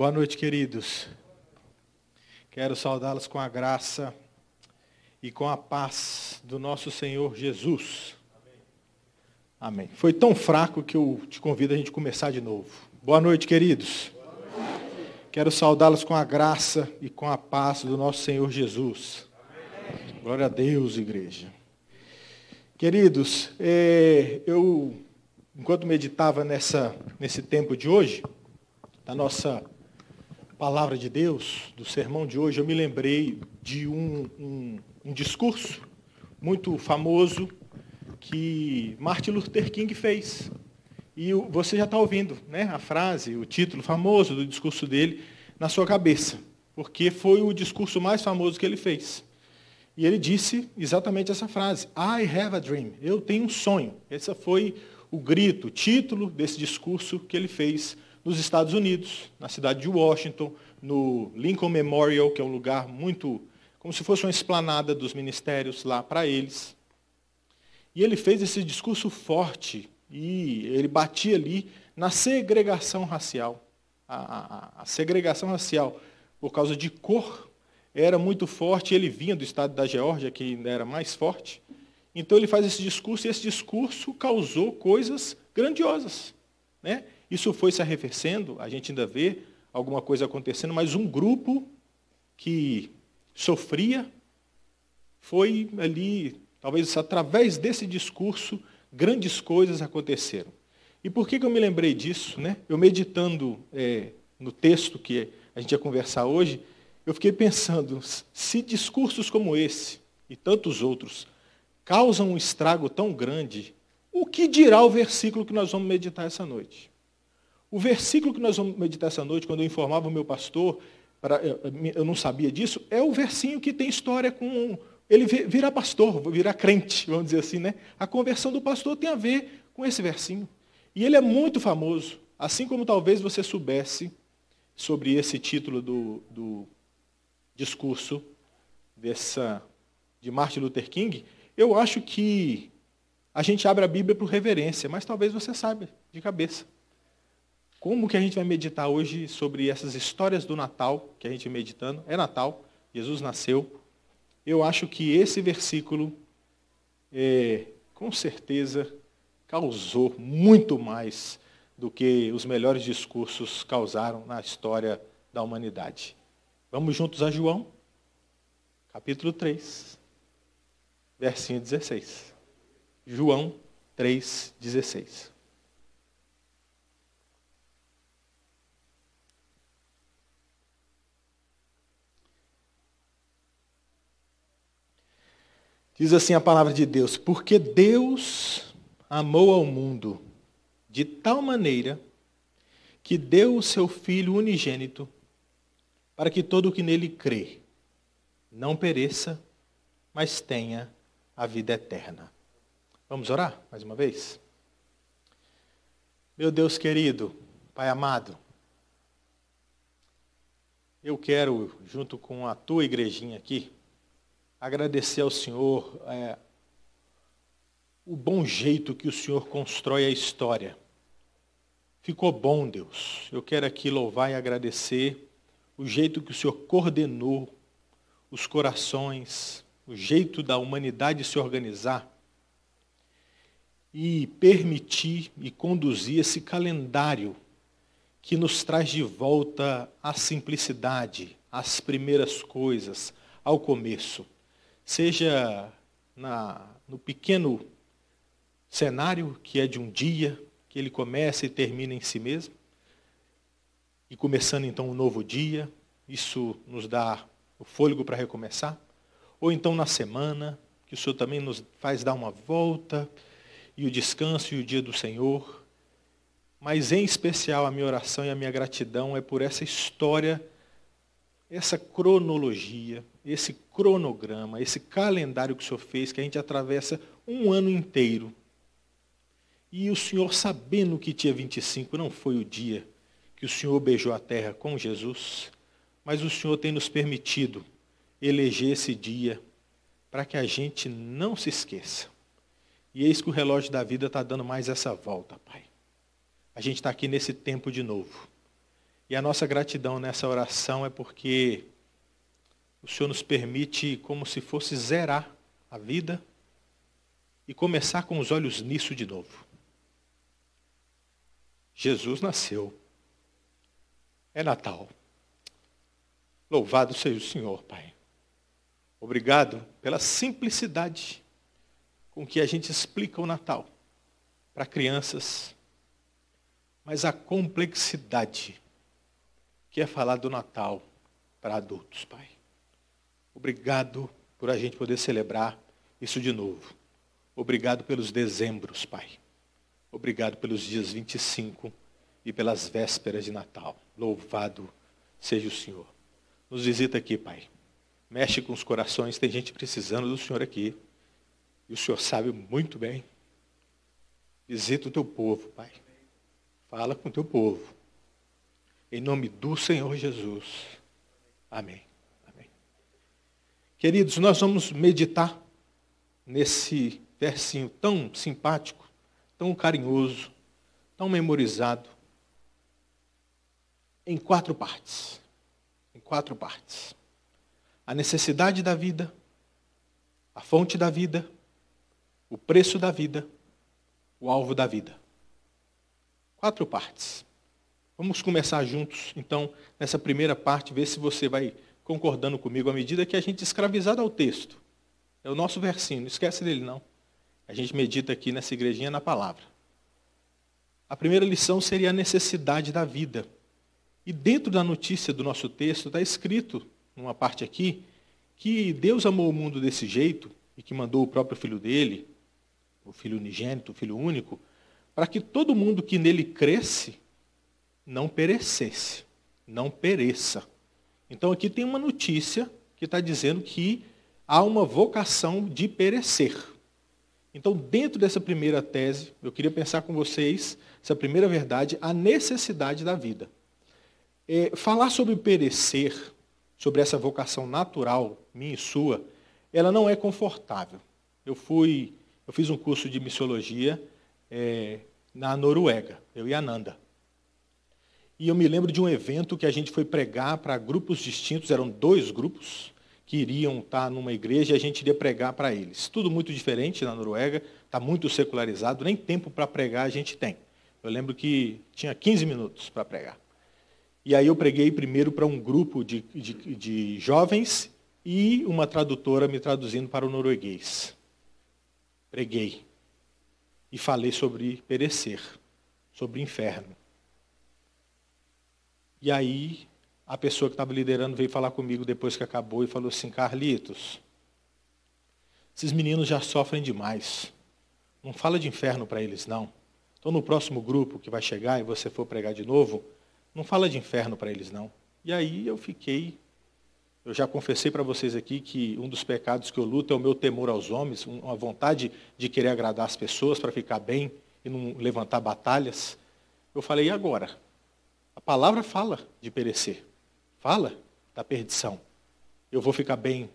Boa noite, queridos. Quero saudá-los com a graça e com a paz do nosso Senhor Jesus. Amém. Amém. Foi tão fraco que eu te convido a gente começar de novo. Boa noite, queridos. Boa noite. Quero saudá-los com a graça e com a paz do nosso Senhor Jesus. Amém. Glória a Deus, igreja. Queridos, é, eu, enquanto meditava nessa, nesse tempo de hoje, da nossa palavra de Deus, do sermão de hoje, eu me lembrei de um, um, um discurso muito famoso que Martin Luther King fez. E você já está ouvindo né, a frase, o título famoso do discurso dele na sua cabeça, porque foi o discurso mais famoso que ele fez. E ele disse exatamente essa frase: I have a dream. Eu tenho um sonho. Esse foi o grito, o título desse discurso que ele fez nos Estados Unidos, na cidade de Washington, no Lincoln Memorial, que é um lugar muito, como se fosse uma esplanada dos ministérios lá para eles. E ele fez esse discurso forte e ele batia ali na segregação racial. A, a, a segregação racial por causa de cor era muito forte, ele vinha do estado da Geórgia, que ainda era mais forte. Então ele faz esse discurso e esse discurso causou coisas grandiosas. Né? Isso foi se arrefecendo, a gente ainda vê alguma coisa acontecendo, mas um grupo que sofria foi ali, talvez através desse discurso, grandes coisas aconteceram. E por que, que eu me lembrei disso? Né? Eu meditando é, no texto que a gente ia conversar hoje, eu fiquei pensando, se discursos como esse e tantos outros causam um estrago tão grande, o que dirá o versículo que nós vamos meditar essa noite? O versículo que nós vamos meditar essa noite, quando eu informava o meu pastor, para, eu não sabia disso, é o versinho que tem história com. Ele virar pastor, virar crente, vamos dizer assim, né? A conversão do pastor tem a ver com esse versinho. E ele é muito famoso, assim como talvez você soubesse sobre esse título do, do discurso dessa, de Martin Luther King. Eu acho que a gente abre a Bíblia por reverência, mas talvez você saiba de cabeça. Como que a gente vai meditar hoje sobre essas histórias do Natal que a gente meditando? É Natal, Jesus nasceu. Eu acho que esse versículo, é, com certeza, causou muito mais do que os melhores discursos causaram na história da humanidade. Vamos juntos a João, capítulo 3, versinho 16. João 3, 16. Diz assim a palavra de Deus: Porque Deus amou ao mundo de tal maneira que deu o seu Filho unigênito para que todo o que nele crê não pereça, mas tenha a vida eterna. Vamos orar mais uma vez? Meu Deus querido, Pai amado, eu quero, junto com a tua igrejinha aqui, agradecer ao Senhor é, o bom jeito que o Senhor constrói a história. Ficou bom, Deus. Eu quero aqui louvar e agradecer o jeito que o Senhor coordenou os corações, o jeito da humanidade se organizar e permitir e conduzir esse calendário que nos traz de volta à simplicidade, às primeiras coisas, ao começo seja na, no pequeno cenário que é de um dia, que ele começa e termina em si mesmo, e começando então um novo dia, isso nos dá o fôlego para recomeçar, ou então na semana, que o Senhor também nos faz dar uma volta, e o descanso e o dia do Senhor. Mas em especial a minha oração e a minha gratidão é por essa história, essa cronologia esse cronograma, esse calendário que o Senhor fez, que a gente atravessa um ano inteiro. E o Senhor, sabendo que dia 25 não foi o dia que o Senhor beijou a terra com Jesus, mas o Senhor tem nos permitido eleger esse dia para que a gente não se esqueça. E eis que o relógio da vida está dando mais essa volta, Pai. A gente está aqui nesse tempo de novo. E a nossa gratidão nessa oração é porque o Senhor nos permite, como se fosse zerar a vida e começar com os olhos nisso de novo. Jesus nasceu. É Natal. Louvado seja o Senhor, Pai. Obrigado pela simplicidade com que a gente explica o Natal para crianças, mas a complexidade que é falar do Natal para adultos, Pai. Obrigado por a gente poder celebrar isso de novo. Obrigado pelos dezembros, Pai. Obrigado pelos dias 25 e pelas vésperas de Natal. Louvado seja o Senhor. Nos visita aqui, Pai. Mexe com os corações, tem gente precisando do Senhor aqui. E o Senhor sabe muito bem. Visita o teu povo, Pai. Fala com o teu povo. Em nome do Senhor Jesus. Amém. Queridos, nós vamos meditar nesse versinho tão simpático, tão carinhoso, tão memorizado, em quatro partes. Em quatro partes. A necessidade da vida, a fonte da vida, o preço da vida, o alvo da vida. Quatro partes. Vamos começar juntos, então, nessa primeira parte, ver se você vai concordando comigo à medida que a gente é escravizado ao texto. É o nosso versinho, não esquece dele não. A gente medita aqui nessa igrejinha na palavra. A primeira lição seria a necessidade da vida. E dentro da notícia do nosso texto está escrito, numa parte aqui, que Deus amou o mundo desse jeito e que mandou o próprio filho dele, o filho unigênito, o filho único, para que todo mundo que nele cresce não perecesse, não pereça, então aqui tem uma notícia que está dizendo que há uma vocação de perecer. Então, dentro dessa primeira tese, eu queria pensar com vocês, essa primeira verdade, a necessidade da vida. É, falar sobre perecer, sobre essa vocação natural, minha e sua, ela não é confortável. Eu fui, eu fiz um curso de missiologia é, na Noruega, eu e a Nanda. E eu me lembro de um evento que a gente foi pregar para grupos distintos, eram dois grupos que iriam estar numa igreja e a gente iria pregar para eles. Tudo muito diferente na Noruega, está muito secularizado, nem tempo para pregar a gente tem. Eu lembro que tinha 15 minutos para pregar. E aí eu preguei primeiro para um grupo de, de, de jovens e uma tradutora me traduzindo para o norueguês. Preguei e falei sobre perecer, sobre inferno. E aí a pessoa que estava liderando veio falar comigo depois que acabou e falou assim, Carlitos, esses meninos já sofrem demais. Não fala de inferno para eles, não. Então no próximo grupo que vai chegar e você for pregar de novo, não fala de inferno para eles, não. E aí eu fiquei eu já confessei para vocês aqui que um dos pecados que eu luto é o meu temor aos homens, uma vontade de querer agradar as pessoas para ficar bem e não levantar batalhas. Eu falei, e agora? A palavra fala de perecer, fala da perdição. Eu vou ficar bem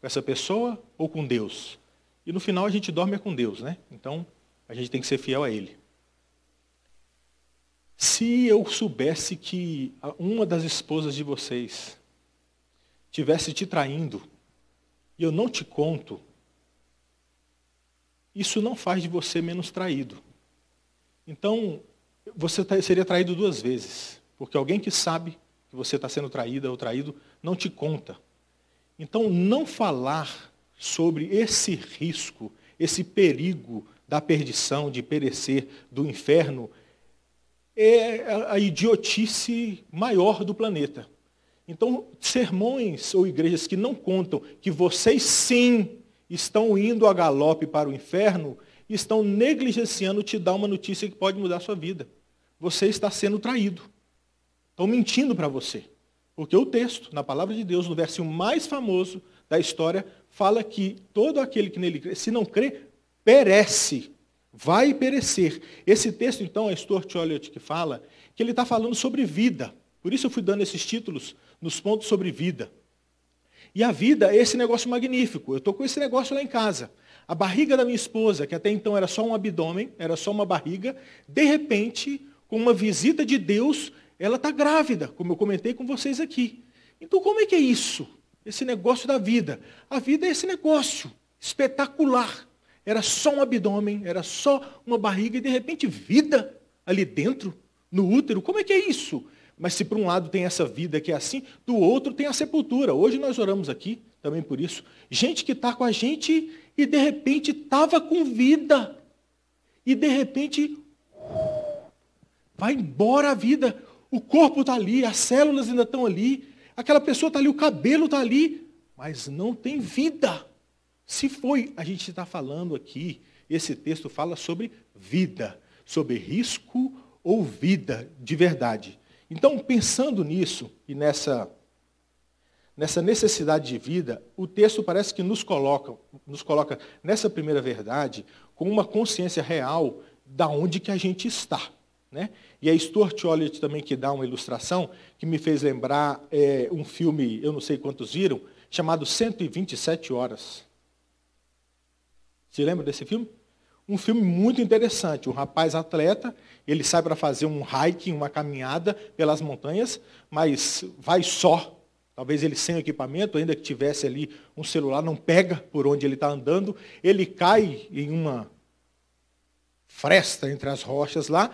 com essa pessoa ou com Deus? E no final a gente dorme é com Deus, né? Então a gente tem que ser fiel a Ele. Se eu soubesse que uma das esposas de vocês tivesse te traindo e eu não te conto, isso não faz de você menos traído. Então, você seria traído duas vezes. Porque alguém que sabe que você está sendo traída ou traído não te conta. Então, não falar sobre esse risco, esse perigo da perdição, de perecer, do inferno, é a idiotice maior do planeta. Então, sermões ou igrejas que não contam que vocês sim estão indo a galope para o inferno, estão negligenciando te dar uma notícia que pode mudar a sua vida. Você está sendo traído. Estão mentindo para você. Porque o texto, na palavra de Deus, no versículo mais famoso da história, fala que todo aquele que nele crê, se não crê, perece. Vai perecer. Esse texto, então, é Stuart Olliott que fala, que ele está falando sobre vida. Por isso eu fui dando esses títulos nos pontos sobre vida. E a vida é esse negócio magnífico. Eu estou com esse negócio lá em casa. A barriga da minha esposa, que até então era só um abdômen, era só uma barriga, de repente, com uma visita de Deus, ela está grávida, como eu comentei com vocês aqui. Então, como é que é isso? Esse negócio da vida. A vida é esse negócio espetacular. Era só um abdômen, era só uma barriga e de repente vida ali dentro, no útero. Como é que é isso? Mas se por um lado tem essa vida que é assim, do outro tem a sepultura. Hoje nós oramos aqui também por isso. Gente que está com a gente e de repente estava com vida. E de repente vai embora a vida. O corpo está ali, as células ainda estão ali, aquela pessoa está ali, o cabelo está ali, mas não tem vida. Se foi, a gente está falando aqui, esse texto fala sobre vida, sobre risco ou vida de verdade. Então, pensando nisso e nessa, nessa necessidade de vida, o texto parece que nos coloca, nos coloca nessa primeira verdade com uma consciência real da onde que a gente está. Né? E é Stuart Ollett também que dá uma ilustração que me fez lembrar é, um filme, eu não sei quantos viram, chamado 127 Horas. Se lembra desse filme? Um filme muito interessante. Um rapaz atleta, ele sai para fazer um hiking, uma caminhada pelas montanhas, mas vai só. Talvez ele sem equipamento, ainda que tivesse ali um celular, não pega por onde ele está andando. Ele cai em uma fresta entre as rochas lá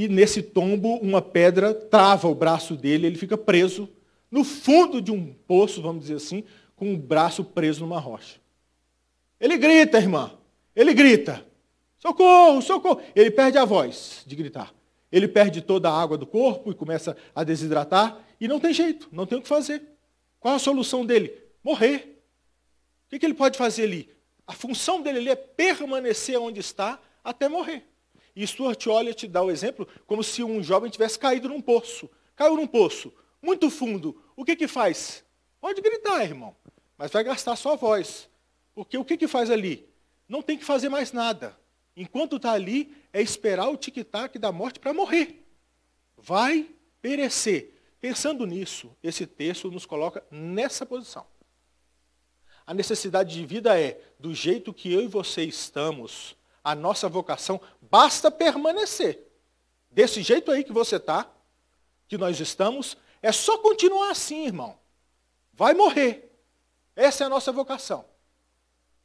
e nesse tombo uma pedra trava o braço dele, ele fica preso no fundo de um poço, vamos dizer assim, com o braço preso numa rocha. Ele grita, irmã. Ele grita. Socorro, socorro. Ele perde a voz de gritar. Ele perde toda a água do corpo e começa a desidratar e não tem jeito, não tem o que fazer. Qual a solução dele? Morrer. O que ele pode fazer ali? A função dele ali é permanecer onde está até morrer. E Stuart Olha te dá o exemplo como se um jovem tivesse caído num poço. Caiu num poço, muito fundo. O que que faz? Pode gritar, irmão, mas vai gastar sua voz. Porque o que que faz ali? Não tem que fazer mais nada. Enquanto está ali, é esperar o tic-tac da morte para morrer. Vai perecer. Pensando nisso, esse texto nos coloca nessa posição. A necessidade de vida é, do jeito que eu e você estamos, a nossa vocação Basta permanecer. Desse jeito aí que você está, que nós estamos, é só continuar assim, irmão. Vai morrer. Essa é a nossa vocação.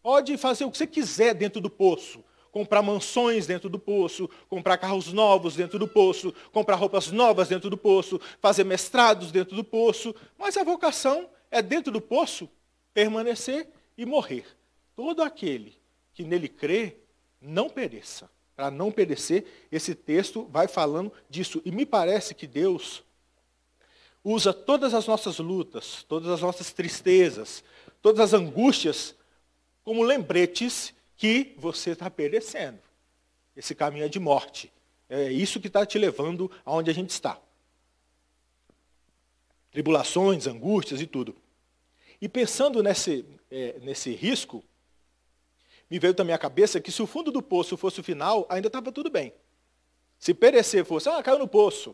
Pode fazer o que você quiser dentro do poço. Comprar mansões dentro do poço, comprar carros novos dentro do poço, comprar roupas novas dentro do poço, fazer mestrados dentro do poço, mas a vocação é dentro do poço permanecer e morrer. Todo aquele que nele crê, não pereça, para não perecer, esse texto vai falando disso. E me parece que Deus usa todas as nossas lutas, todas as nossas tristezas, todas as angústias, como lembretes que você está perecendo. Esse caminho é de morte. É isso que está te levando aonde a gente está. Tribulações, angústias e tudo. E pensando nesse, é, nesse risco, me veio também à cabeça que se o fundo do poço fosse o final, ainda estava tudo bem. Se perecer fosse, ah, caiu no poço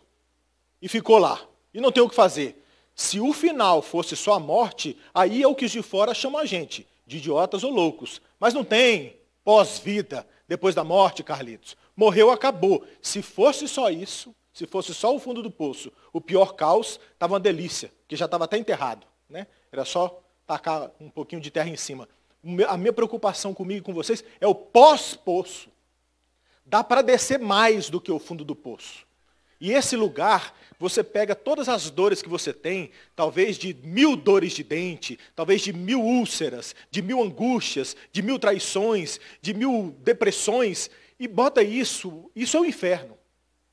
e ficou lá, e não tem o que fazer. Se o final fosse só a morte, aí é o que os de fora chamam a gente, de idiotas ou loucos. Mas não tem pós-vida, depois da morte, Carlitos. Morreu, acabou. Se fosse só isso, se fosse só o fundo do poço, o pior caos, estava uma delícia, que já estava até enterrado. Né? Era só tacar um pouquinho de terra em cima a minha preocupação comigo e com vocês é o pós-poço. Dá para descer mais do que o fundo do poço. E esse lugar, você pega todas as dores que você tem, talvez de mil dores de dente, talvez de mil úlceras, de mil angústias, de mil traições, de mil depressões, e bota isso. Isso é o um inferno.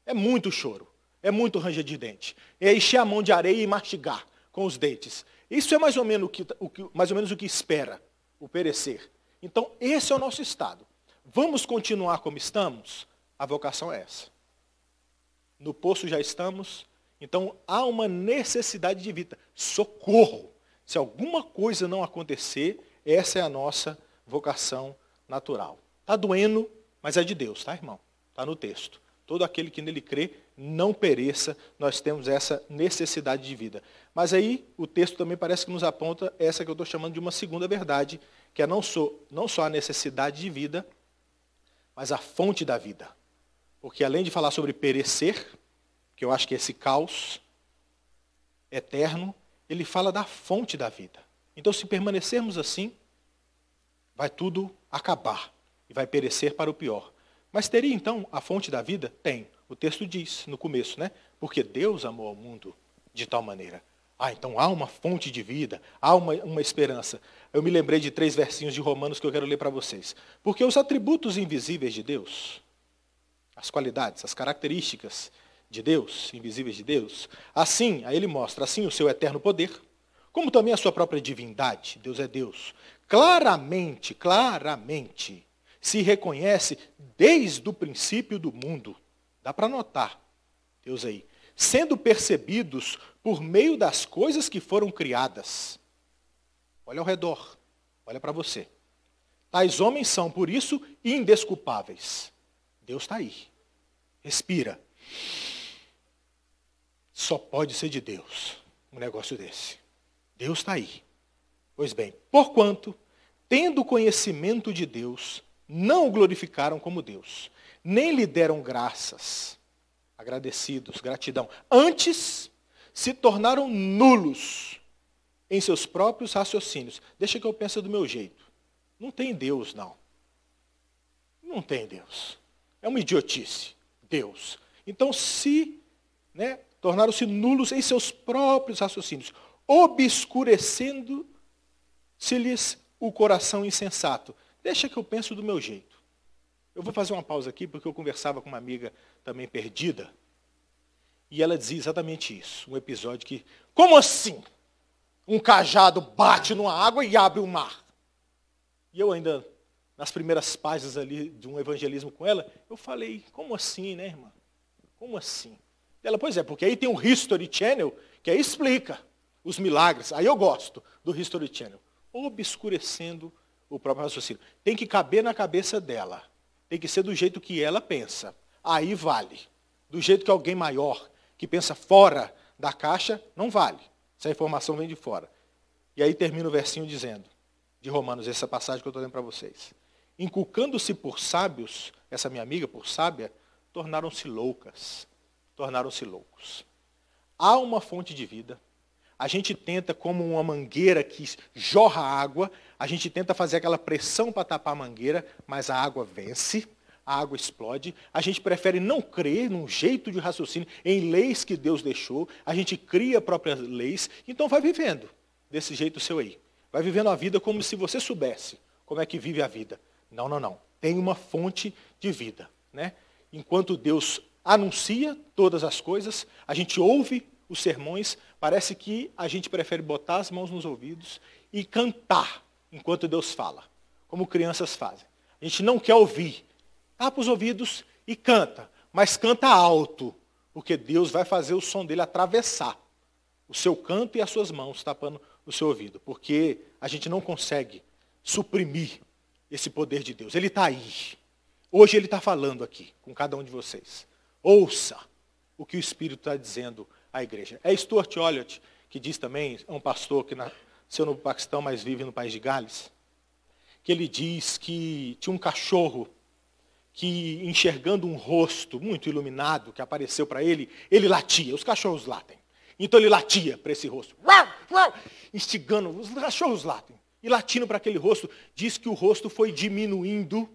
É muito choro. É muito ranger de dente. É encher a mão de areia e mastigar com os dentes. Isso é mais ou menos o que, o que mais ou menos o que espera o perecer. Então, esse é o nosso estado. Vamos continuar como estamos? A vocação é essa. No poço já estamos, então há uma necessidade de vida. Socorro! Se alguma coisa não acontecer, essa é a nossa vocação natural. Está doendo, mas é de Deus, tá, irmão? Está no texto todo aquele que nele crê não pereça, nós temos essa necessidade de vida. Mas aí o texto também parece que nos aponta essa que eu estou chamando de uma segunda verdade, que é não só, não só a necessidade de vida, mas a fonte da vida. Porque além de falar sobre perecer, que eu acho que é esse caos eterno, ele fala da fonte da vida. Então, se permanecermos assim, vai tudo acabar e vai perecer para o pior. Mas teria então a fonte da vida? Tem. O texto diz no começo, né? Porque Deus amou ao mundo de tal maneira. Ah, então há uma fonte de vida, há uma, uma esperança. Eu me lembrei de três versinhos de Romanos que eu quero ler para vocês. Porque os atributos invisíveis de Deus, as qualidades, as características de Deus, invisíveis de Deus, assim, aí ele mostra, assim o seu eterno poder, como também a sua própria divindade, Deus é Deus, claramente, claramente se reconhece desde o princípio do mundo. Dá para notar, Deus aí. Sendo percebidos por meio das coisas que foram criadas. Olha ao redor, olha para você. Tais homens são, por isso, indesculpáveis. Deus está aí. Respira. Só pode ser de Deus um negócio desse. Deus está aí. Pois bem, porquanto, tendo conhecimento de Deus, não o glorificaram como Deus, nem lhe deram graças, agradecidos, gratidão. Antes, se tornaram nulos em seus próprios raciocínios. Deixa que eu pense do meu jeito. Não tem Deus, não. Não tem Deus. É uma idiotice, Deus. Então, se né, tornaram-se nulos em seus próprios raciocínios, obscurecendo-se-lhes o coração insensato. Deixa que eu penso do meu jeito. Eu vou fazer uma pausa aqui, porque eu conversava com uma amiga também perdida, e ela dizia exatamente isso, um episódio que, como assim? Um cajado bate numa água e abre o um mar. E eu ainda, nas primeiras páginas ali de um evangelismo com ela, eu falei, como assim, né, irmã? Como assim? Ela, pois é, porque aí tem um History Channel que aí explica os milagres. Aí eu gosto do History Channel. Obscurecendo o próprio raciocínio. Tem que caber na cabeça dela. Tem que ser do jeito que ela pensa. Aí vale. Do jeito que alguém maior, que pensa fora da caixa, não vale. se a informação vem de fora. E aí termina o versinho dizendo, de Romanos, essa passagem que eu estou lendo para vocês. Inculcando-se por sábios, essa minha amiga, por sábia, tornaram-se loucas. Tornaram-se loucos. Há uma fonte de vida, a gente tenta, como uma mangueira que jorra água, a gente tenta fazer aquela pressão para tapar a mangueira, mas a água vence, a água explode. A gente prefere não crer num jeito de raciocínio, em leis que Deus deixou, a gente cria próprias leis, então vai vivendo desse jeito seu aí. Vai vivendo a vida como se você soubesse como é que vive a vida. Não, não, não. Tem uma fonte de vida. Né? Enquanto Deus anuncia todas as coisas, a gente ouve os sermões, Parece que a gente prefere botar as mãos nos ouvidos e cantar enquanto Deus fala, como crianças fazem. A gente não quer ouvir. Tapa os ouvidos e canta, mas canta alto, porque Deus vai fazer o som dele atravessar o seu canto e as suas mãos tapando o seu ouvido, porque a gente não consegue suprimir esse poder de Deus. Ele está aí. Hoje ele está falando aqui com cada um de vocês. Ouça o que o Espírito está dizendo igreja. É Stuart Olliott que diz também, é um pastor que nasceu no Paquistão, mas vive no país de Gales, que ele diz que tinha um cachorro que, enxergando um rosto muito iluminado que apareceu para ele, ele latia. Os cachorros latem. Então ele latia para esse rosto, instigando, os cachorros latem. E latindo para aquele rosto, diz que o rosto foi diminuindo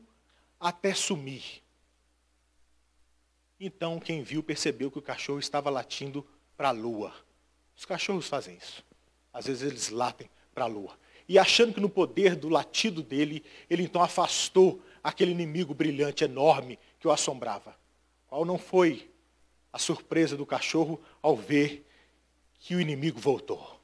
até sumir. Então quem viu percebeu que o cachorro estava latindo para a lua. Os cachorros fazem isso. Às vezes eles latem para a lua. E achando que no poder do latido dele, ele então afastou aquele inimigo brilhante, enorme, que o assombrava. Qual não foi a surpresa do cachorro ao ver que o inimigo voltou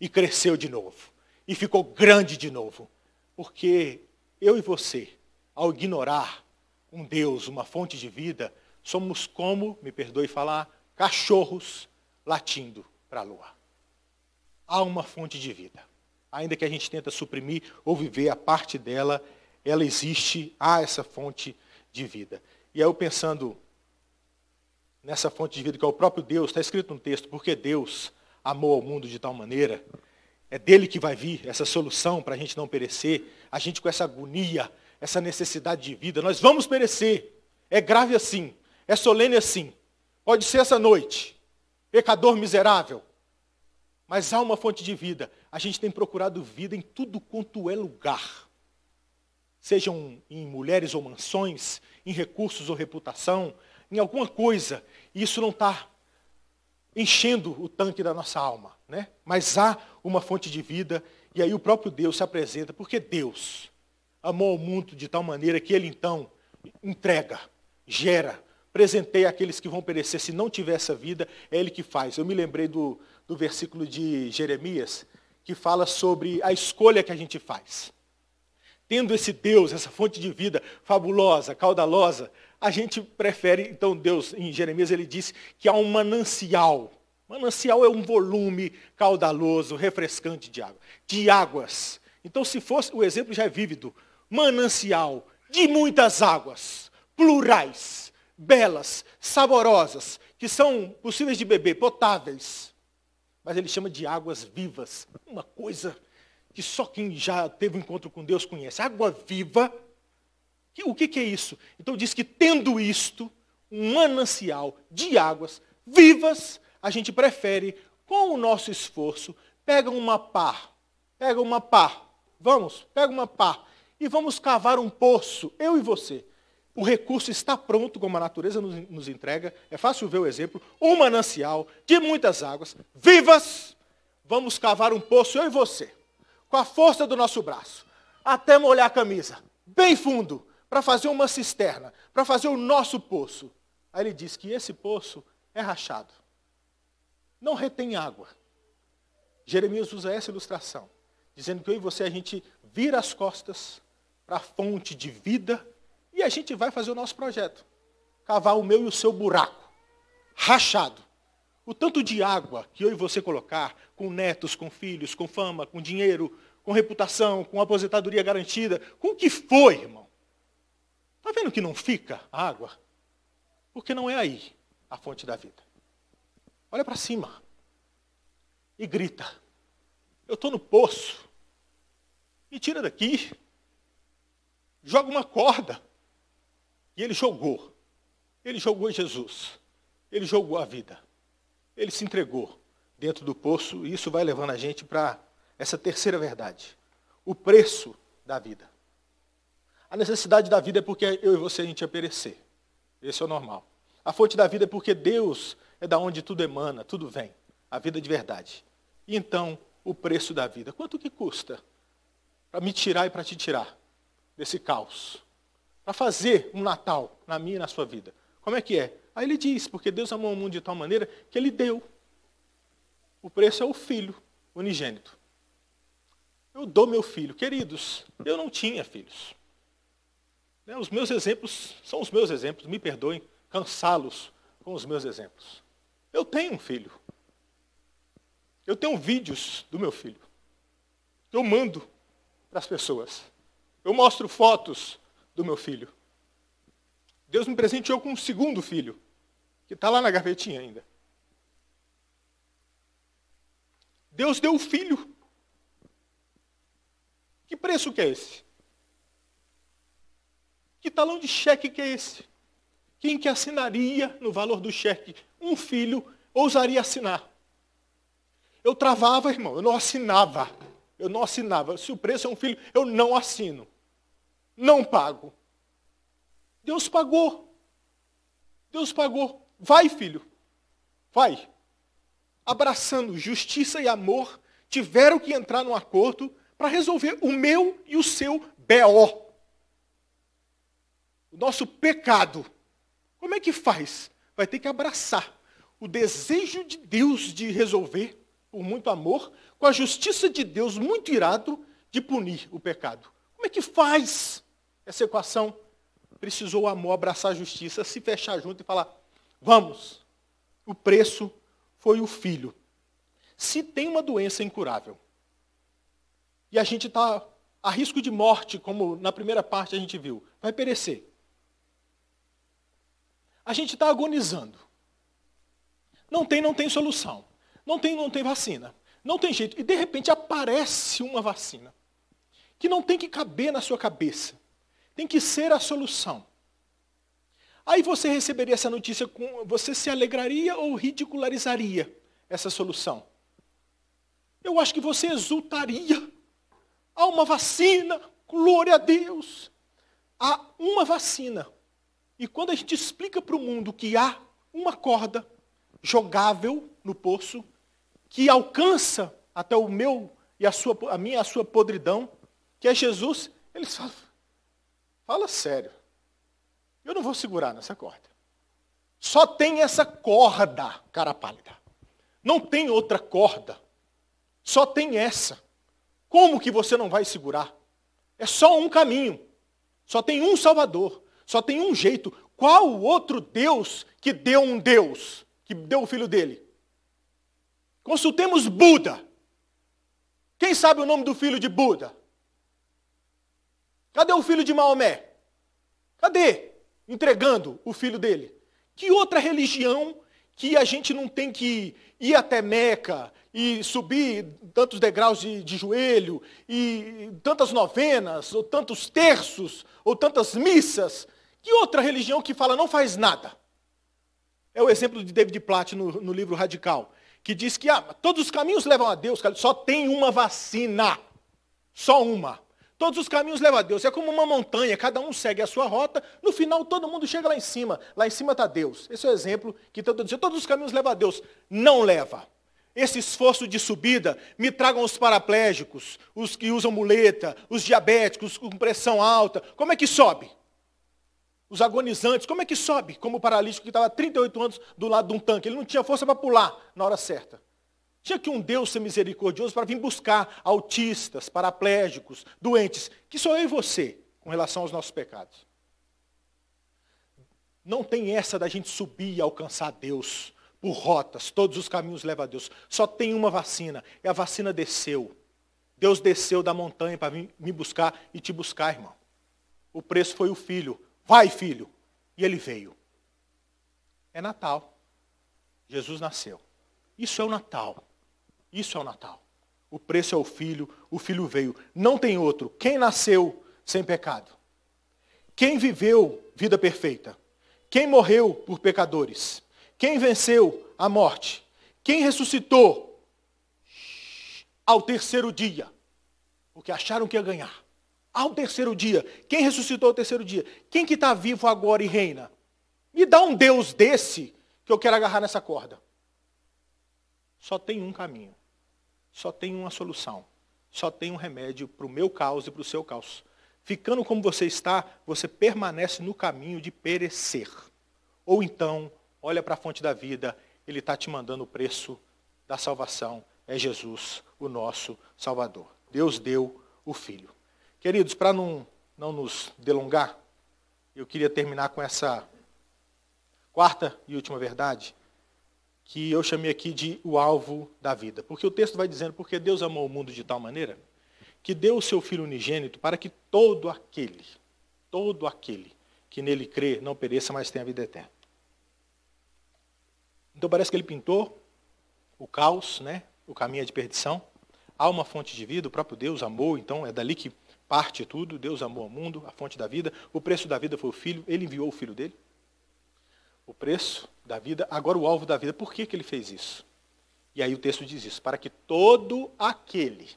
e cresceu de novo e ficou grande de novo? Porque eu e você, ao ignorar um Deus, uma fonte de vida, somos como, me perdoe falar, cachorros latindo para a lua. Há uma fonte de vida. Ainda que a gente tente suprimir ou viver a parte dela, ela existe, há essa fonte de vida. E aí eu pensando nessa fonte de vida que é o próprio Deus, está escrito no texto, porque Deus amou ao mundo de tal maneira, é dele que vai vir essa solução para a gente não perecer, a gente com essa agonia, essa necessidade de vida, nós vamos perecer. É grave assim, é solene assim. Pode ser essa noite, pecador miserável. Mas há uma fonte de vida. A gente tem procurado vida em tudo quanto é lugar. Sejam em mulheres ou mansões, em recursos ou reputação, em alguma coisa. E isso não está enchendo o tanque da nossa alma. Né? Mas há uma fonte de vida. E aí o próprio Deus se apresenta, porque Deus amou o mundo de tal maneira que ele então entrega, gera, Presentei aqueles que vão perecer se não tiver essa vida, é Ele que faz. Eu me lembrei do, do versículo de Jeremias, que fala sobre a escolha que a gente faz. Tendo esse Deus, essa fonte de vida fabulosa, caudalosa, a gente prefere, então Deus, em Jeremias ele disse que há um manancial. Manancial é um volume caudaloso, refrescante de água, de águas. Então se fosse, o exemplo já é vívido. Manancial de muitas águas, plurais belas, saborosas, que são possíveis de beber, potáveis. Mas ele chama de águas vivas. Uma coisa que só quem já teve um encontro com Deus conhece. Água viva. O que, é isso? Então diz que tendo isto, um manancial de águas vivas, a gente prefere, com o nosso esforço, pega uma pá, pega uma pá, vamos, pega uma pá e vamos cavar um poço, eu e você. O recurso está pronto, como a natureza nos, nos entrega. É fácil ver o exemplo. Um manancial de muitas águas, vivas. Vamos cavar um poço, eu e você, com a força do nosso braço, até molhar a camisa, bem fundo, para fazer uma cisterna, para fazer o nosso poço. Aí ele diz que esse poço é rachado. Não retém água. Jeremias usa essa ilustração, dizendo que eu e você a gente vira as costas para a fonte de vida e a gente vai fazer o nosso projeto. Cavar o meu e o seu buraco. Rachado. O tanto de água que eu e você colocar, com netos, com filhos, com fama, com dinheiro, com reputação, com aposentadoria garantida, com o que foi, irmão. Está vendo que não fica a água? Porque não é aí a fonte da vida. Olha para cima e grita: Eu estou no poço, me tira daqui, joga uma corda. E ele jogou. Ele jogou Jesus. Ele jogou a vida. Ele se entregou dentro do poço, e isso vai levando a gente para essa terceira verdade: o preço da vida. A necessidade da vida é porque eu e você a gente ia perecer. Esse é o normal. A fonte da vida é porque Deus é da onde tudo emana, tudo vem, a vida é de verdade. E então, o preço da vida. Quanto que custa para me tirar e para te tirar desse caos? para fazer um Natal na minha e na sua vida. Como é que é? Aí ele diz, porque Deus amou o mundo de tal maneira que ele deu. O preço é o filho unigênito. Eu dou meu filho. Queridos, eu não tinha filhos. Né, os meus exemplos são os meus exemplos, me perdoem, cansá-los com os meus exemplos. Eu tenho um filho. Eu tenho vídeos do meu filho. Eu mando para as pessoas. Eu mostro fotos do meu filho. Deus me presenteou com um segundo filho, que está lá na gavetinha ainda. Deus deu o filho. Que preço que é esse? Que talão de cheque que é esse? Quem que assinaria no valor do cheque um filho ousaria assinar? Eu travava, irmão, eu não assinava. Eu não assinava. Se o preço é um filho, eu não assino não pago. Deus pagou. Deus pagou. Vai, filho. Vai. Abraçando justiça e amor, tiveram que entrar num acordo para resolver o meu e o seu BO. O nosso pecado. Como é que faz? Vai ter que abraçar o desejo de Deus de resolver por muito amor, com a justiça de Deus muito irado de punir o pecado. Como é que faz? Essa equação precisou o amor abraçar a justiça, se fechar junto e falar: vamos, o preço foi o filho. Se tem uma doença incurável e a gente está a risco de morte, como na primeira parte a gente viu, vai perecer. A gente está agonizando. Não tem, não tem solução. Não tem, não tem vacina. Não tem jeito. E de repente aparece uma vacina que não tem que caber na sua cabeça tem que ser a solução. Aí você receberia essa notícia, você se alegraria ou ridicularizaria essa solução? Eu acho que você exultaria. Há uma vacina, glória a Deus. Há uma vacina. E quando a gente explica para o mundo que há uma corda jogável no poço, que alcança até o meu e a, sua, a minha a sua podridão, que é Jesus, eles falam, Fala sério. Eu não vou segurar nessa corda. Só tem essa corda, cara pálida. Não tem outra corda. Só tem essa. Como que você não vai segurar? É só um caminho. Só tem um Salvador. Só tem um jeito. Qual o outro Deus que deu um Deus, que deu o filho dele? Consultemos Buda. Quem sabe o nome do filho de Buda? Cadê o filho de Maomé? Cadê? Entregando o filho dele. Que outra religião que a gente não tem que ir até Meca e subir tantos degraus de, de joelho e tantas novenas ou tantos terços ou tantas missas? Que outra religião que fala não faz nada? É o exemplo de David Platt no, no livro Radical, que diz que ah, todos os caminhos levam a Deus, só tem uma vacina. Só uma. Todos os caminhos levam a Deus. É como uma montanha, cada um segue a sua rota, no final todo mundo chega lá em cima. Lá em cima está Deus. Esse é o exemplo que todo dizendo. Todos os caminhos levam a Deus. Não leva. Esse esforço de subida, me tragam os paraplégicos, os que usam muleta, os diabéticos com pressão alta. Como é que sobe? Os agonizantes, como é que sobe? Como o paralítico que estava 38 anos do lado de um tanque. Ele não tinha força para pular na hora certa. Tinha que um Deus ser misericordioso para vir buscar autistas, paraplégicos, doentes, que sou eu e você com relação aos nossos pecados. Não tem essa da gente subir e alcançar Deus por rotas, todos os caminhos levam a Deus. Só tem uma vacina, e é a vacina desceu. Deus desceu da montanha para me buscar e te buscar, irmão. O preço foi o filho. Vai, filho. E ele veio. É Natal. Jesus nasceu. Isso é o Natal. Isso é o Natal. O preço é o filho, o filho veio. Não tem outro. Quem nasceu sem pecado? Quem viveu vida perfeita? Quem morreu por pecadores? Quem venceu a morte? Quem ressuscitou ao terceiro dia? Porque acharam que ia ganhar. Ao terceiro dia. Quem ressuscitou ao terceiro dia? Quem que está vivo agora e reina? Me dá um Deus desse que eu quero agarrar nessa corda. Só tem um caminho. Só tem uma solução. Só tem um remédio para o meu caos e para o seu caos. Ficando como você está, você permanece no caminho de perecer. Ou então, olha para a fonte da vida, ele está te mandando o preço da salvação. É Jesus, o nosso Salvador. Deus deu o Filho. Queridos, para não, não nos delongar, eu queria terminar com essa quarta e última verdade que eu chamei aqui de o alvo da vida. Porque o texto vai dizendo, porque Deus amou o mundo de tal maneira que deu o seu Filho unigênito para que todo aquele, todo aquele que nele crê não pereça, mas tenha a vida eterna. Então parece que ele pintou o caos, né? o caminho é de perdição. Há uma fonte de vida, o próprio Deus amou, então é dali que parte tudo. Deus amou o mundo, a fonte da vida. O preço da vida foi o filho, ele enviou o filho dele o preço da vida, agora o alvo da vida. Por que, que ele fez isso? E aí o texto diz isso: para que todo aquele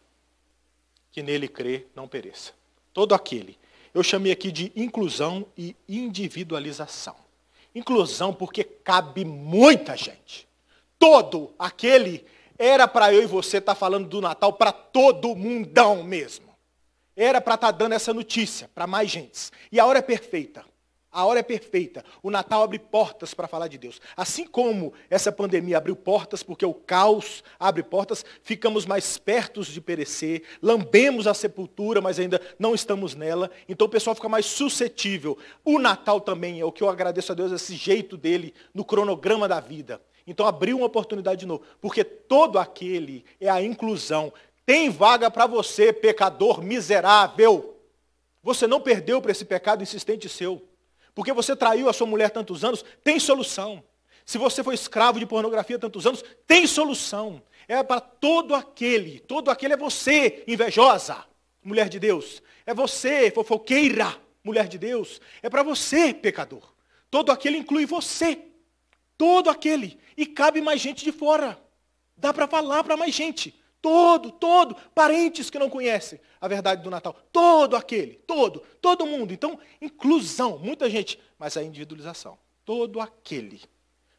que nele crê não pereça. Todo aquele. Eu chamei aqui de inclusão e individualização. Inclusão porque cabe muita gente. Todo aquele era para eu e você estar tá falando do Natal para todo mundão mesmo. Era para estar tá dando essa notícia para mais gente. E a hora é perfeita. A hora é perfeita. O Natal abre portas para falar de Deus. Assim como essa pandemia abriu portas, porque o caos abre portas, ficamos mais pertos de perecer, lambemos a sepultura, mas ainda não estamos nela. Então o pessoal fica mais suscetível. O Natal também é o que eu agradeço a Deus, esse jeito dele no cronograma da vida. Então abriu uma oportunidade de novo, porque todo aquele é a inclusão. Tem vaga para você, pecador miserável. Você não perdeu para esse pecado insistente seu. Porque você traiu a sua mulher tantos anos, tem solução. Se você foi escravo de pornografia tantos anos, tem solução. É para todo aquele. Todo aquele é você, invejosa, mulher de Deus. É você, fofoqueira, mulher de Deus. É para você, pecador. Todo aquele inclui você. Todo aquele. E cabe mais gente de fora. Dá para falar para mais gente. Todo, todo, parentes que não conhecem a verdade do Natal. Todo aquele, todo, todo mundo. Então, inclusão, muita gente, mas a individualização. Todo aquele.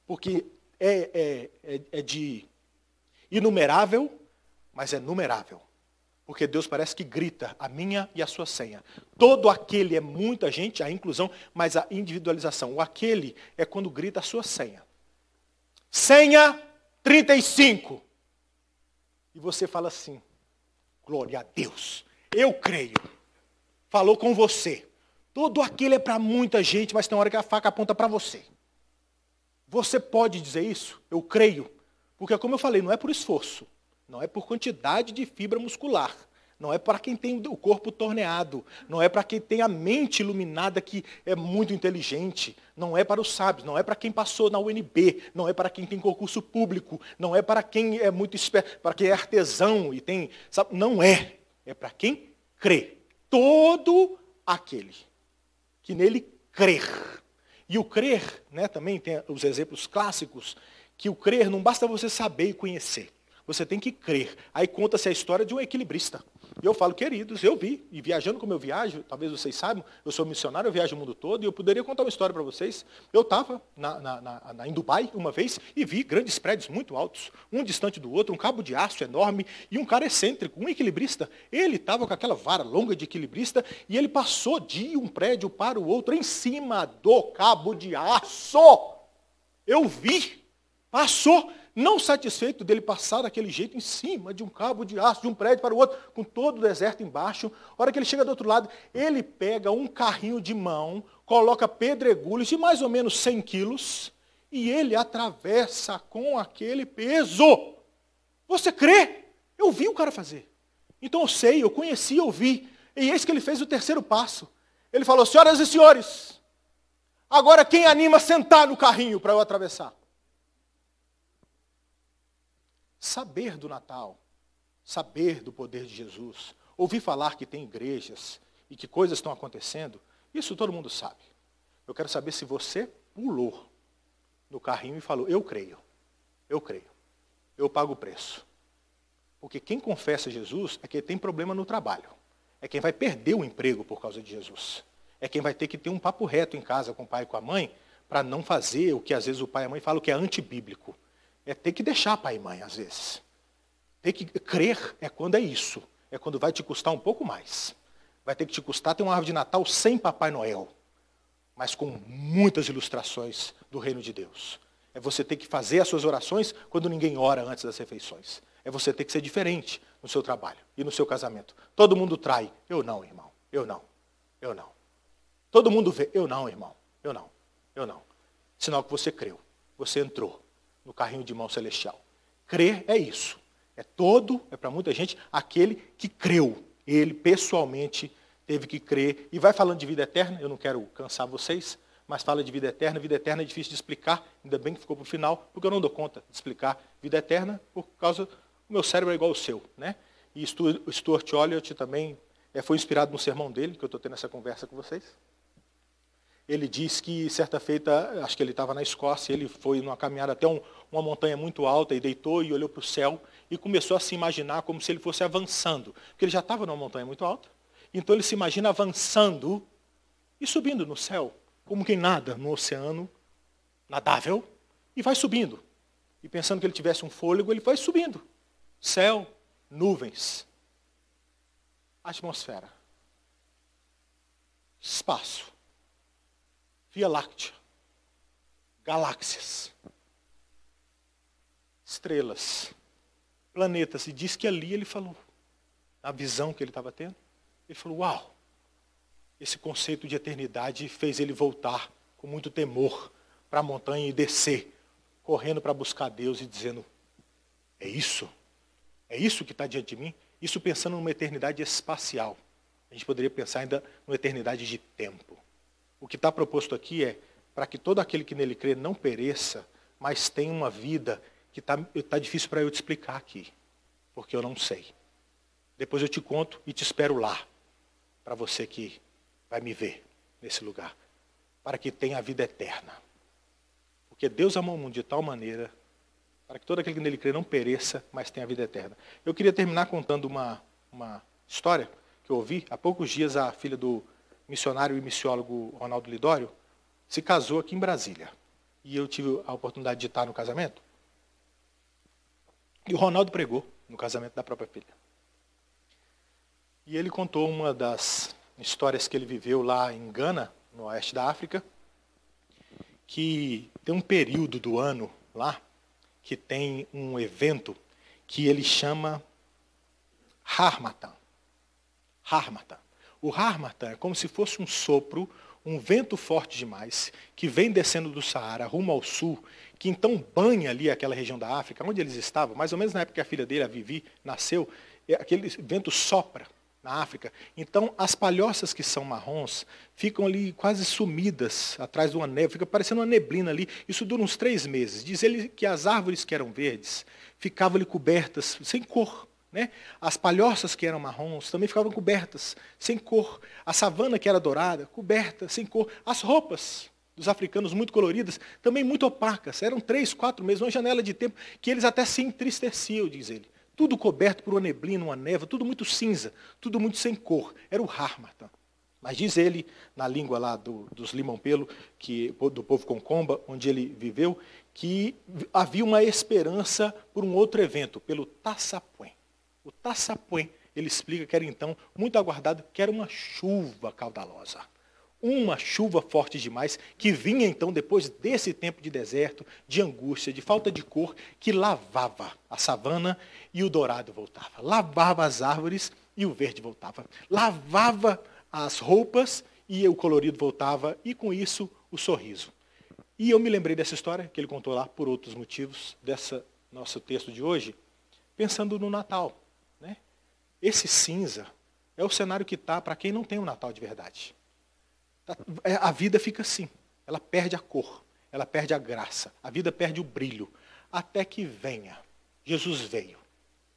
Porque é, é, é, é de inumerável, mas é numerável. Porque Deus parece que grita a minha e a sua senha. Todo aquele é muita gente, a inclusão, mas a individualização. O aquele é quando grita a sua senha. Senha 35. E você fala assim: glória a Deus, eu creio. Falou com você. Todo aquele é para muita gente, mas tem hora que a faca aponta para você. Você pode dizer isso? Eu creio. Porque, como eu falei, não é por esforço, não é por quantidade de fibra muscular, não é para quem tem o corpo torneado, não é para quem tem a mente iluminada que é muito inteligente, não é para os sábios, não é para quem passou na UNB, não é para quem tem concurso público, não é para quem é muito esperto, para quem é artesão e tem, sabe? não é, é para quem crê. Todo aquele que nele crer. E o crer, né, também tem os exemplos clássicos, que o crer não basta você saber e conhecer. Você tem que crer. Aí conta-se a história de um equilibrista. E eu falo, queridos, eu vi, e viajando como eu viajo, talvez vocês saibam, eu sou missionário, eu viajo o mundo todo, e eu poderia contar uma história para vocês. Eu estava na, na, na, em Dubai uma vez e vi grandes prédios muito altos, um distante do outro, um cabo de aço enorme e um cara excêntrico, um equilibrista. Ele estava com aquela vara longa de equilibrista e ele passou de um prédio para o outro em cima do cabo de aço. Eu vi, passou. Não satisfeito dele passar daquele jeito em cima de um cabo de aço, de um prédio para o outro, com todo o deserto embaixo, a hora que ele chega do outro lado, ele pega um carrinho de mão, coloca pedregulhos de mais ou menos 100 quilos e ele atravessa com aquele peso. Você crê? Eu vi o cara fazer. Então eu sei, eu conheci, eu vi. E eis que ele fez o terceiro passo. Ele falou: Senhoras e senhores, agora quem anima a sentar no carrinho para eu atravessar? saber do Natal, saber do poder de Jesus, ouvir falar que tem igrejas e que coisas estão acontecendo, isso todo mundo sabe. Eu quero saber se você pulou no carrinho e falou: Eu creio, eu creio, eu pago o preço. Porque quem confessa Jesus é quem tem problema no trabalho, é quem vai perder o emprego por causa de Jesus, é quem vai ter que ter um papo reto em casa com o pai e com a mãe para não fazer o que às vezes o pai e a mãe falam que é antibíblico. É ter que deixar pai e mãe, às vezes. Ter que crer é quando é isso. É quando vai te custar um pouco mais. Vai ter que te custar ter uma árvore de Natal sem Papai Noel, mas com muitas ilustrações do reino de Deus. É você ter que fazer as suas orações quando ninguém ora antes das refeições. É você ter que ser diferente no seu trabalho e no seu casamento. Todo mundo trai. Eu não, irmão. Eu não. Eu não. Todo mundo vê. Eu não, irmão. Eu não. Eu não. Sinal que você creu. Você entrou no carrinho de mão celestial. Crer é isso. É todo, é para muita gente, aquele que creu. Ele pessoalmente teve que crer. E vai falando de vida eterna, eu não quero cansar vocês, mas fala de vida eterna. Vida eterna é difícil de explicar, ainda bem que ficou para o final, porque eu não dou conta de explicar vida eterna, por causa o meu cérebro é igual ao seu. Né? E Stuart Olliott também é, foi inspirado no sermão dele, que eu estou tendo essa conversa com vocês ele diz que certa feita, acho que ele estava na Escócia, ele foi numa caminhada até um, uma montanha muito alta e deitou e olhou para o céu e começou a se imaginar como se ele fosse avançando, porque ele já estava numa montanha muito alta. Então ele se imagina avançando e subindo no céu, como quem nada no oceano nadável e vai subindo. E pensando que ele tivesse um fôlego, ele vai subindo. Céu, nuvens, atmosfera, espaço Via Láctea, galáxias, estrelas, planetas. E diz que ali ele falou, na visão que ele estava tendo, ele falou: Uau, esse conceito de eternidade fez ele voltar com muito temor para a montanha e descer, correndo para buscar Deus e dizendo: É isso? É isso que está diante de mim? Isso pensando numa eternidade espacial. A gente poderia pensar ainda numa eternidade de tempo. O que está proposto aqui é para que todo aquele que nele crê não pereça, mas tenha uma vida que está tá difícil para eu te explicar aqui, porque eu não sei. Depois eu te conto e te espero lá, para você que vai me ver nesse lugar, para que tenha a vida eterna. Porque Deus amou o mundo de tal maneira para que todo aquele que nele crê não pereça, mas tenha a vida eterna. Eu queria terminar contando uma, uma história que eu ouvi há poucos dias a filha do missionário e missiólogo Ronaldo Lidório, se casou aqui em Brasília. E eu tive a oportunidade de estar no casamento. E o Ronaldo pregou no casamento da própria filha. E ele contou uma das histórias que ele viveu lá em Gana, no oeste da África, que tem um período do ano lá que tem um evento que ele chama Harmattan. Harmattan. O Harmattan é como se fosse um sopro, um vento forte demais, que vem descendo do Saara rumo ao sul, que então banha ali aquela região da África, onde eles estavam, mais ou menos na época que a filha dele, a Vivi, nasceu, aquele vento sopra na África. Então, as palhoças que são marrons ficam ali quase sumidas atrás de uma neve, fica parecendo uma neblina ali. Isso dura uns três meses. Diz ele que as árvores que eram verdes ficavam ali cobertas, sem cor, né? As palhoças que eram marrons também ficavam cobertas, sem cor. A savana que era dourada, coberta, sem cor. As roupas dos africanos muito coloridas, também muito opacas. Eram três, quatro meses, uma janela de tempo que eles até se entristeciam, diz ele. Tudo coberto por uma neblina, uma neva, tudo muito cinza, tudo muito sem cor. Era o Harmattan. Mas diz ele, na língua lá do, dos Limampelo, que, do povo Concomba, onde ele viveu, que havia uma esperança por um outro evento, pelo Tassapuém. O Tassapuê, ele explica que era então muito aguardado, que era uma chuva caudalosa. Uma chuva forte demais, que vinha então depois desse tempo de deserto, de angústia, de falta de cor, que lavava a savana e o dourado voltava. Lavava as árvores e o verde voltava. Lavava as roupas e o colorido voltava, e com isso o sorriso. E eu me lembrei dessa história que ele contou lá por outros motivos, dessa nosso texto de hoje, pensando no Natal. Esse cinza é o cenário que está para quem não tem o um Natal de verdade. Tá, é, a vida fica assim. Ela perde a cor, ela perde a graça, a vida perde o brilho. Até que venha. Jesus veio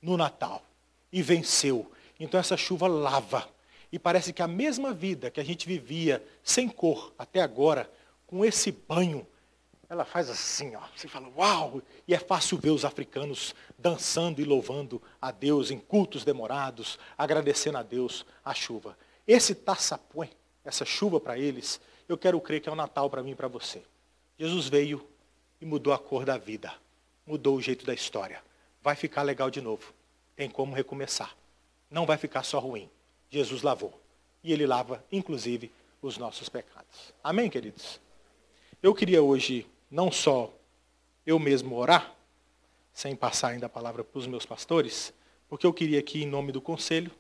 no Natal e venceu. Então essa chuva lava. E parece que a mesma vida que a gente vivia sem cor até agora, com esse banho, ela faz assim, ó. Você fala, uau! E é fácil ver os africanos dançando e louvando a Deus em cultos demorados, agradecendo a Deus a chuva. Esse põe essa chuva para eles, eu quero crer que é o um Natal para mim e para você. Jesus veio e mudou a cor da vida, mudou o jeito da história. Vai ficar legal de novo. Tem como recomeçar. Não vai ficar só ruim. Jesus lavou. E ele lava, inclusive, os nossos pecados. Amém, queridos? Eu queria hoje não só eu mesmo orar, sem passar ainda a palavra para os meus pastores, porque eu queria aqui, em nome do conselho,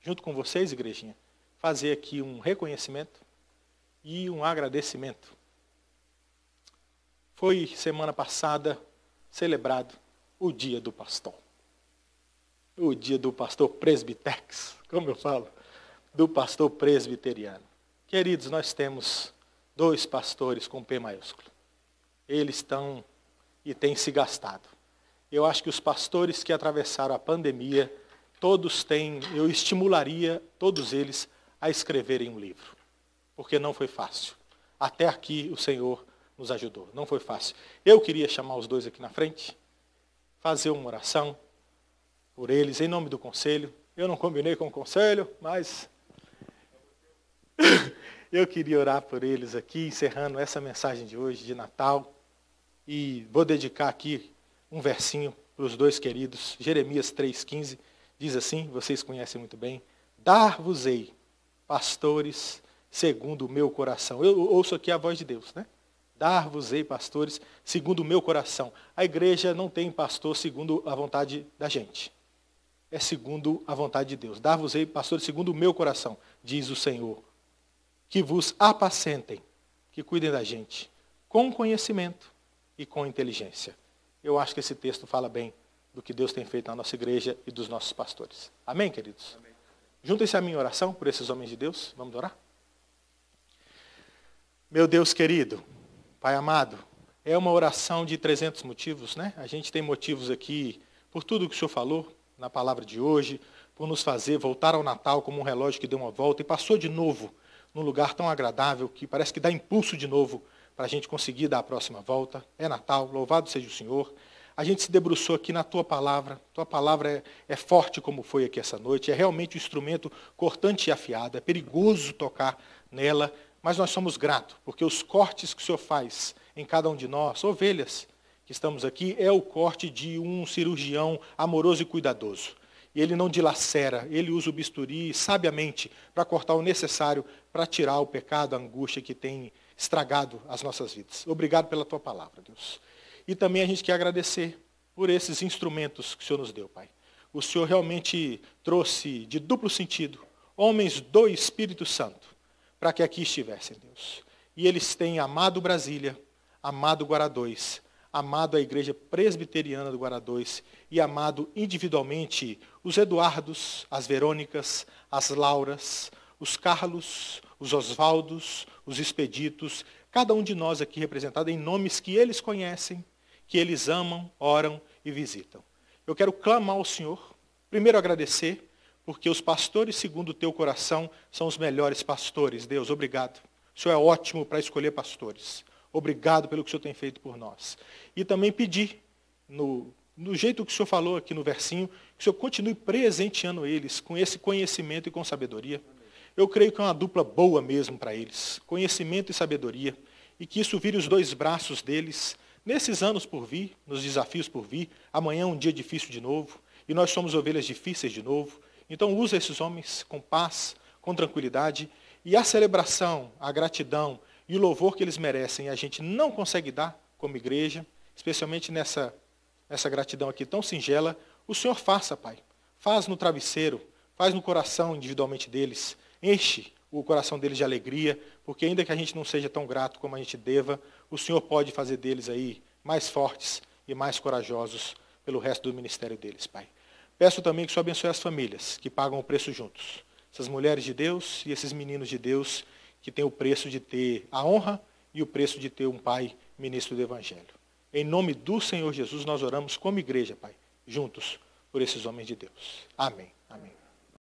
junto com vocês, igrejinha, fazer aqui um reconhecimento e um agradecimento. Foi semana passada celebrado o Dia do Pastor. O Dia do Pastor Presbitex, como eu falo, do pastor presbiteriano. Queridos, nós temos dois pastores com P maiúsculo eles estão e têm se gastado. Eu acho que os pastores que atravessaram a pandemia, todos têm, eu estimularia todos eles a escreverem um livro, porque não foi fácil. Até aqui o Senhor nos ajudou, não foi fácil. Eu queria chamar os dois aqui na frente, fazer uma oração por eles, em nome do conselho. Eu não combinei com o conselho, mas eu queria orar por eles aqui, encerrando essa mensagem de hoje, de Natal. E vou dedicar aqui um versinho para os dois queridos. Jeremias 3,15 diz assim: vocês conhecem muito bem. Dar-vos-ei pastores segundo o meu coração. Eu ouço aqui a voz de Deus, né? Dar-vos-ei pastores segundo o meu coração. A igreja não tem pastor segundo a vontade da gente. É segundo a vontade de Deus. Dar-vos-ei pastores segundo o meu coração, diz o Senhor. Que vos apacentem, que cuidem da gente, com conhecimento e com inteligência. Eu acho que esse texto fala bem do que Deus tem feito na nossa igreja e dos nossos pastores. Amém, queridos? Juntem-se à minha oração por esses homens de Deus. Vamos orar? Meu Deus querido, Pai amado, é uma oração de 300 motivos, né? A gente tem motivos aqui por tudo que o Senhor falou na palavra de hoje, por nos fazer voltar ao Natal como um relógio que deu uma volta e passou de novo num lugar tão agradável que parece que dá impulso de novo para a gente conseguir dar a próxima volta. É Natal, louvado seja o Senhor. A gente se debruçou aqui na tua palavra. Tua palavra é, é, forte como foi aqui essa noite. É realmente um instrumento cortante e afiado. É perigoso tocar nela, mas nós somos gratos, porque os cortes que o Senhor faz em cada um de nós, ovelhas que estamos aqui, é o corte de um cirurgião amoroso e cuidadoso. E ele não dilacera, ele usa o bisturi sabiamente para cortar o necessário, para tirar o pecado, a angústia que tem estragado as nossas vidas. Obrigado pela tua palavra, Deus. E também a gente quer agradecer por esses instrumentos que o Senhor nos deu, Pai. O Senhor realmente trouxe de duplo sentido homens do Espírito Santo para que aqui estivessem, Deus. E eles têm amado Brasília, amado guará amado a Igreja Presbiteriana do guará e amado individualmente os Eduardos, as Verônicas, as Lauras, os Carlos, os Osvaldos, os Expeditos, cada um de nós aqui representado em nomes que eles conhecem, que eles amam, oram e visitam. Eu quero clamar ao Senhor, primeiro agradecer, porque os pastores, segundo o teu coração, são os melhores pastores. Deus, obrigado. O Senhor é ótimo para escolher pastores. Obrigado pelo que o Senhor tem feito por nós. E também pedir, no, no jeito que o Senhor falou aqui no versinho, que o Senhor continue presenteando eles com esse conhecimento e com sabedoria eu creio que é uma dupla boa mesmo para eles, conhecimento e sabedoria, e que isso vire os dois braços deles nesses anos por vir, nos desafios por vir. Amanhã é um dia difícil de novo, e nós somos ovelhas difíceis de novo. Então usa esses homens com paz, com tranquilidade, e a celebração, a gratidão e o louvor que eles merecem, a gente não consegue dar como igreja, especialmente nessa, nessa gratidão aqui tão singela, o Senhor faça, Pai. Faz no travesseiro, faz no coração individualmente deles, Enche o coração deles de alegria, porque ainda que a gente não seja tão grato como a gente deva, o Senhor pode fazer deles aí mais fortes e mais corajosos pelo resto do ministério deles, Pai. Peço também que o Senhor abençoe as famílias que pagam o preço juntos. Essas mulheres de Deus e esses meninos de Deus que têm o preço de ter a honra e o preço de ter um pai ministro do Evangelho. Em nome do Senhor Jesus, nós oramos como igreja, Pai, juntos por esses homens de Deus. Amém.